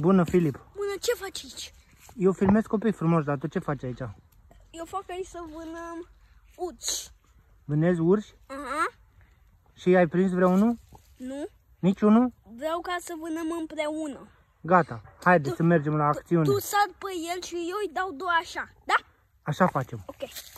Bună, Filip! Bună, ce faci aici? Eu filmez copii frumos, dar tu ce faci aici? Eu fac aici să vânăm urși. Vânezi urși? Aha. Uh -huh. Și ai prins vreunul? Nu. Niciunul? Vreau ca să vânăm împreună. Gata, haide tu, să mergem la acțiune. Tu, tu sar pe el și eu îi dau două așa, da? Așa facem. Ok.